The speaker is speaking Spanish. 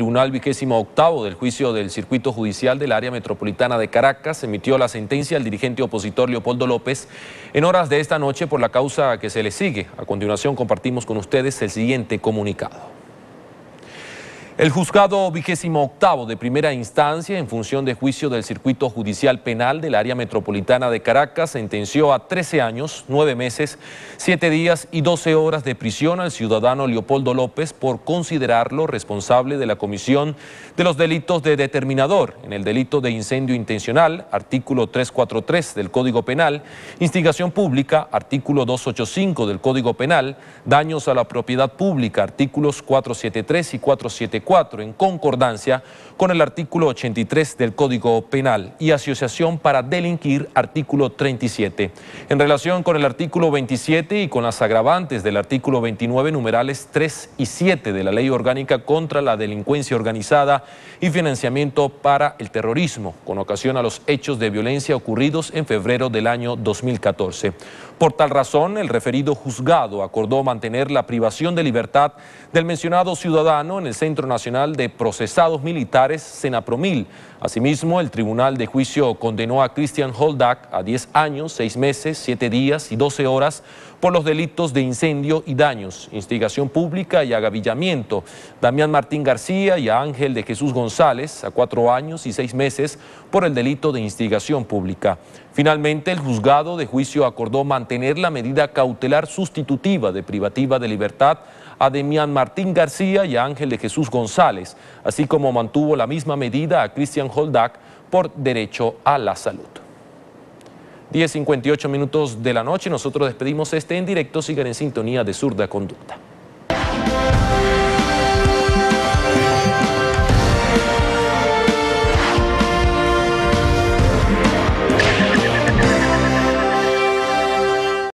Tribunal vigésimo octavo del juicio del circuito judicial del área metropolitana de Caracas emitió la sentencia al dirigente opositor Leopoldo López en horas de esta noche por la causa que se le sigue. A continuación compartimos con ustedes el siguiente comunicado. El juzgado vigésimo octavo de primera instancia en función de juicio del circuito judicial penal del área metropolitana de Caracas sentenció a 13 años, 9 meses, 7 días y 12 horas de prisión al ciudadano Leopoldo López por considerarlo responsable de la comisión de los delitos de determinador en el delito de incendio intencional, artículo 343 del Código Penal, instigación pública, artículo 285 del Código Penal, daños a la propiedad pública, artículos 473 y 474 en concordancia con el artículo 83 del Código Penal y asociación para delinquir, artículo 37. En relación con el artículo 27 y con las agravantes del artículo 29, numerales 3 y 7 de la Ley Orgánica contra la Delincuencia Organizada y Financiamiento para el Terrorismo, con ocasión a los hechos de violencia ocurridos en febrero del año 2014. Por tal razón, el referido juzgado acordó mantener la privación de libertad del mencionado ciudadano en el Centro Nacional Nacional de Procesados Militares, Senapromil. Asimismo, el Tribunal de Juicio condenó a Christian Holdak a 10 años, 6 meses, 7 días y 12 horas por los delitos de incendio y daños, instigación pública y agavillamiento. Damián Martín García y a Ángel de Jesús González a 4 años y 6 meses por el delito de instigación pública. Finalmente, el juzgado de juicio acordó mantener la medida cautelar sustitutiva de privativa de libertad a Demián Martín García y a Ángel de Jesús González, así como mantuvo la misma medida a Cristian Holdak por derecho a la salud. 10.58 minutos de la noche, nosotros despedimos este en directo, sigan en sintonía de Surda Conducta.